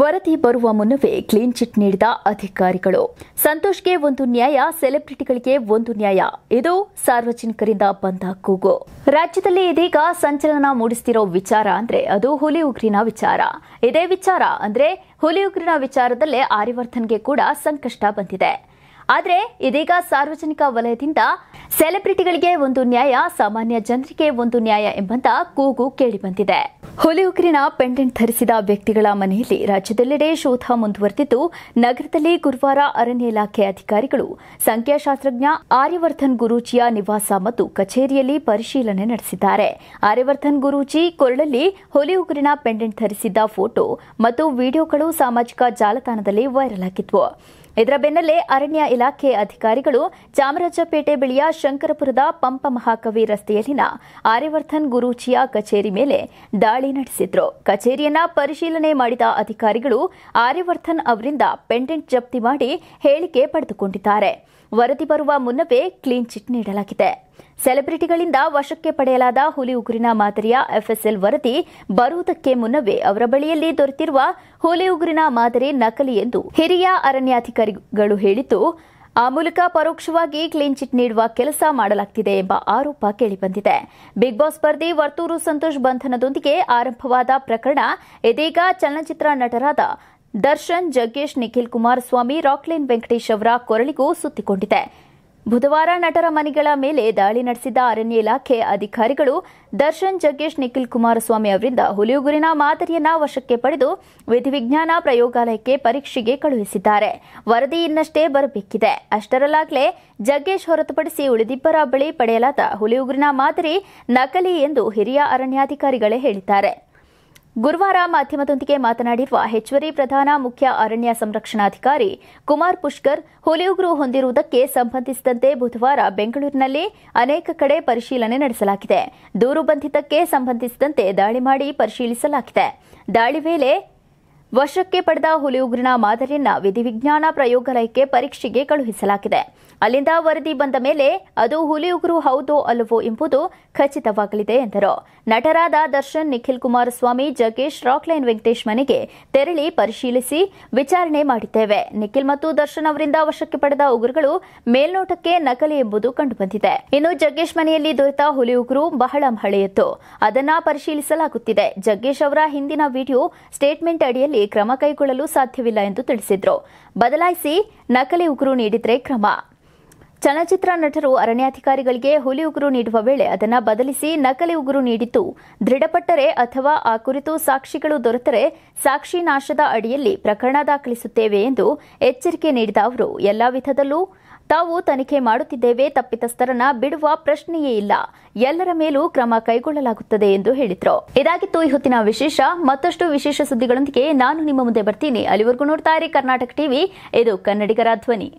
ವರದಿ ಬರುವ ಮುನ್ನವೇ ಕ್ಲೀನ್ ಚಿಟ್ ನೀಡಿದ ಅಧಿಕಾರಿಗಳು ಸಂತೋಷ್ಗೆ ಒಂದು ನ್ಯಾಯ ಸೆಲೆಬ್ರಿಟಿಗಳಿಗೆ ಒಂದು ನ್ಯಾಯ ಇದು ಸಾರ್ವಜನಿಕರಿಂದ ಬಂದ ಕೂಗು ರಾಜ್ಯದಲ್ಲಿ ಇದೀಗ ಸಂಚಲನ ಮೂಡಿಸ್ತಿರೋ ವಿಚಾರ ಅಂದ್ರೆ ಅದು ಹುಲಿ ಉಗ್ರಿನ ವಿಚಾರ ಇದೇ ವಿಚಾರ ಅಂದ್ರೆ ಹುಲಿ ಉಗ್ರಿನ ವಿಚಾರದಲ್ಲೇ ಆರ್ಯವರ್ಧನ್ಗೆ ಕೂಡ ಸಂಕಷ್ಟ ಬಂದಿದೆ ಆದರೆ ಇದೀಗ ಸಾರ್ವಜನಿಕ ವಲಯದಿಂದ ಸೆಲೆಬ್ರಿಟಿಗಳಿಗೆ ಒಂದು ನ್ಯಾಯ ಸಾಮಾನ್ಯ ಜನರಿಗೆ ಒಂದು ನ್ಯಾಯ ಎಂಬಂತ ಕೂಗು ಕೇಳಿಬಂದಿದೆ ಹುಲಿ ಉಗುರಿನ ಪೆಂಡೆಂಟ್ ಧರಿಸಿದ ವ್ಯಕ್ತಿಗಳ ಮನೆಯಲ್ಲಿ ರಾಜ್ಯದೆಲ್ಲೆಡೆ ಶೋಧ ಮುಂದುವರೆದಿದ್ದು ನಗರದಲ್ಲಿ ಗುರುವಾರ ಅರಣ್ಯ ಇಲಾಖೆ ಅಧಿಕಾರಿಗಳು ಸಂಖ್ಯಾಶಾಸ್ತ್ರಜ್ಞ ಆರ್ಯವರ್ಧನ್ ಗುರೂಜಿಯ ನಿವಾಸ ಮತ್ತು ಕಚೇರಿಯಲ್ಲಿ ಪರಿಶೀಲನೆ ನಡೆಸಿದ್ದಾರೆ ಆರ್ಯವರ್ಧನ್ ಗುರೂಜಿ ಕೊರಳಲ್ಲಿ ಹುಲಿ ಉಗುರಿನ ಪೆಂಡೆಂಟ್ ಧರಿಸಿದ್ದ ಫೋಟೋ ಮತ್ತು ವಿಡಿಯೋಗಳು ಸಾಮಾಜಿಕ ಜಾಲತಾಣದಲ್ಲಿ ವೈರಲ್ ಆಗಿದ್ವು ಇದರ ಬೆನ್ನಲ್ಲೇ ಅರಣ್ಯ ಇಲಾಖೆ ಅಧಿಕಾರಿಗಳು ಚಾಮರಾಜಪೇಟೆ ಬಳಿಯ ಶಂಕರಪುರದ ಪಂಪ ಮಹಾಕವಿ ರಸ್ತೆಯಲ್ಲಿನ ಆರ್ಯವರ್ಧನ್ ಗುರೂಚಿಯ ಕಚೇರಿ ಮೇಲೆ ದಾಳಿ ನಡೆಸಿದ್ರು ಕಚೇರಿಯನ್ನ ಪರಿಶೀಲನೆ ಮಾಡಿದ ಅಧಿಕಾರಿಗಳು ಆರ್ಯವರ್ಧನ್ ಅವರಿಂದ ಪೆಂಡೆಂಟ್ ಜಪ್ತಿ ಮಾಡಿ ಹೇಳಿಕೆ ಪಡೆದುಕೊಂಡಿದ್ದಾರೆ ವರದಿ ಬರುವ ಮುನ್ನವೇ ಕ್ಲೀನ್ ಚಿಟ್ ನೀಡಲಾಗಿದೆ ಸೆಲೆಬ್ರಿಟಿಗಳಿಂದ ವಶಕ್ಕೆ ಪಡೆಯಲಾದ ಹುಲಿ ಉಗುರಿನ ಮಾದರಿಯ ಎಫ್ಎಸ್ಎಲ್ ವರದಿ ಬರುವುದಕ್ಕೆ ಮುನ್ನವೇ ಅವರ ಬಳಿಯಲ್ಲಿ ದೊರೆತಿರುವ ಹುಲಿ ಉಗುರಿನ ಮಾದರಿ ನಕಲಿ ಎಂದು ಹಿರಿಯ ಅರಣ್ಯಾಧಿಕಾರಿಗಳು ಹೇಳಿದ್ದು ಆ ಮೂಲಕ ಪರೋಕ್ಷವಾಗಿ ಕ್ಲೀನ್ ಚಿಟ್ ನೀಡುವ ಕೆಲಸ ಮಾಡಲಾಗ್ತಿದೆ ಎಂಬ ಆರೋಪ ಕೇಳಿಬಂದಿದೆ ಬಿಗ್ ಬಾಸ್ ಸ್ಪರ್ಧಿ ವರ್ತೂರು ಸಂತೋಷ್ ಬಂಧನದೊಂದಿಗೆ ಆರಂಭವಾದ ಪ್ರಕರಣ ಇದೀಗ ಚಲನಚಿತ್ರ ನಟರಾದ ದರ್ಶನ್ ಜಗ್ಗೇಶ್ ನಿಖಿಲ್ ಕುಮಾರಸ್ವಾಮಿ ರಾಕ್ಲೈನ್ ವೆಂಕಟೇಶ್ ಅವರ ಕೊರಳಿಗೂ ಸುತ್ತಿಕೊಂಡಿದೆ ಬುಧವಾರ ನಟರ ಮನೆಗಳ ಮೇಲೆ ದಾಳಿ ನಡೆಸಿದ ಅರಣ್ಯ ಇಲಾಖೆ ಅಧಿಕಾರಿಗಳು ದರ್ಶನ್ ಜಗ್ಗೇಶ್ ನಿಖಿಲ್ ಕುಮಾರಸ್ವಾಮಿ ಅವರಿಂದ ಹುಲಿಯುಗುರಿನ ಮಾದರಿಯನ್ನ ವಶಕ್ಕೆ ಪಡೆದು ವಿಧಿವಿಜ್ಞಾನ ಪ್ರಯೋಗಾಲಯಕ್ಕೆ ಪರೀಕ್ಷೆಗೆ ಕಳುಹಿಸಿದ್ದಾರೆ ವರದಿ ಇನ್ನಷ್ಟೇ ಬರಬೇಕಿದೆ ಅಷ್ಟರಲ್ಲಾಗಲೇ ಜಗ್ಗೇಶ್ ಹೊರತುಪಡಿಸಿ ಉಳಿದಿಬ್ಬರ ಬಳಿ ಪಡೆಯಲಾದ ಹುಲಿಯುಗುರಿನ ಮಾದರಿ ನಕಲಿ ಎಂದು ಹಿರಿಯ ಅರಣ್ಯಾಧಿಕಾರಿಗಳೇ ಹೇಳಿದ್ದಾರೆ ಗುರುವಾರ ಮಾಧ್ಯಮದೊಂದಿಗೆ ಮಾತನಾಡಿರುವ ಹೆಚ್ಚುವರಿ ಪ್ರಧಾನ ಮುಖ್ಯ ಅರಣ್ಯ ಸಂರಕ್ಷಣಾಧಿಕಾರಿ ಕುಮಾರ್ ಪುಷ್ಕರ್ ಹುಲಿ ಉಗ್ರು ಹೊಂದಿರುವುದಕ್ಕೆ ಸಂಬಂಧಿಸಿದಂತೆ ಬುಧವಾರ ಬೆಂಗಳೂರಿನಲ್ಲಿ ಅನೇಕ ಕಡೆ ಪರಿಶೀಲನೆ ನಡೆಸಲಾಗಿದೆ ದೂರು ಬಂಧಿತಕ್ಕೆ ಸಂಬಂಧಿಸಿದಂತೆ ದಾಳಿ ಮಾಡಿ ಪರಿಶೀಲಿಸಲಾಗಿದೆ ದಾಳಿ ವೇಳೆ ವಶಕ್ಕೆ ಪಡೆದ ಹುಲಿ ಉಗ್ರನ ಮಾದರಿಯನ್ನ ವಿಧಿವಿಜ್ಞಾನ ಪ್ರಯೋಗಾಲಯಕ್ಕೆ ಪರೀಕ್ಷೆಗೆ ಕಳುಹಿಸಲಾಗಿದೆ ಅಲ್ಲಿಂದ ವರದಿ ಬಂದ ಮೇಲೆ ಅದು ಹುಲಿ ಉಗ್ರು ಹೌದೋ ಅಲ್ಲವೋ ಎಂಬುದು ಖಚಿತವಾಗಲಿದೆ ಎಂದರು ನಟರಾದ ದರ್ಶನ್ ನಿಖಿಲ್ ಕುಮಾರಸ್ವಾಮಿ ಜಗೇಶ್ ರಾಕ್ಲೈನ್ ವೆಂಕಟೇಶ್ ಮನೆಗೆ ತೆರಳಿ ಪರಿಶೀಲಿಸಿ ವಿಚಾರಣೆ ಮಾಡಿದ್ದೇವೆ ನಿಖಿಲ್ ಮತ್ತು ದರ್ಶನ್ ಅವರಿಂದ ವಶಕ್ಕೆ ಪಡೆದ ಉಗ್ರಗಳು ಮೇಲ್ನೋಟಕ್ಕೆ ನಕಲಿ ಎಂಬುದು ಕಂಡುಬಂದಿದೆ ಇನ್ನು ಜಗ್ಗೇಶ್ ಮನೆಯಲ್ಲಿ ದೊರೆತ ಹುಲಿ ಉಗ್ರು ಬಹಳ ಹಳೆಯದ್ದು ಅದನ್ನ ಪರಿಶೀಲಿಸಲಾಗುತ್ತಿದೆ ಜಗ್ಗೇಶ್ ಅವರ ಹಿಂದಿನ ವಿಡಿಯೋ ಸ್ಟೇಟ್ಮೆಂಟ್ ಅಡಿಯಲ್ಲಿ ಕ್ರಮ ಕೈಗೊಳ್ಳಲು ಸಾಧ್ಯವಿಲ್ಲ ಎಂದು ತಿಳಿಸಿದರು ಬದಲಾಯಿಸಿ ನಕಲಿ ಉಗುರು ನೀಡಿದರೆ ಕ್ರಮ ಚಲನಚಿತ್ರ ನಟರು ಅರಣ್ಯಾಧಿಕಾರಿಗಳಿಗೆ ಹುಲಿ ಉಗುರು ನೀಡುವ ವೇಳೆ ಅದನ್ನು ಬದಲಿಸಿ ನಕಲಿ ಉಗುರು ನೀಡಿದ್ದು ದೃಢಪಟ್ಟರೆ ಅಥವಾ ಆ ಕುರಿತು ಸಾಕ್ಷಿಗಳು ದೊರೆತರೆ ಸಾಕ್ಷಿ ನಾಶದ ಅಡಿಯಲ್ಲಿ ಪ್ರಕರಣ ದಾಖಲಿಸುತ್ತೇವೆ ಎಂದು ಎಚ್ಚರಿಕೆ ನೀಡಿದ ಅವರು ಎಲ್ಲಾ ವಿಧದಲ್ಲೂ ತಾವು ತನಿಖೆ ಮಾಡುತ್ತಿದ್ದೇವೆ ತಪ್ಪಿತಸ್ಥರನ್ನ ಬಿಡುವ ಪ್ರಶ್ನೆಯೇ ಇಲ್ಲ ಎಲ್ಲರ ಮೇಲೂ ಕ್ರಮ ಕೈಗೊಳ್ಳಲಾಗುತ್ತದೆ ಎಂದು ಹೇಳಿದ್ರು ಇದಾಗಿತ್ತು ಈ ಹೊತ್ತಿನ ವಿಶೇಷ ಮತ್ತಷ್ಟು ವಿಶೇಷ ಸುದ್ದಿಗಳೊಂದಿಗೆ ನಾನು ನಿಮ್ಮ ಮುಂದೆ ಬರ್ತೀನಿ ಅಲ್ಲಿವರೆಗೂ ನೋಡ್ತಾ ಇರಿ ಕರ್ನಾಟಕ ಟಿವಿ ಇದು ಕನ್ನಡಿಗರ ಧ್ವನಿ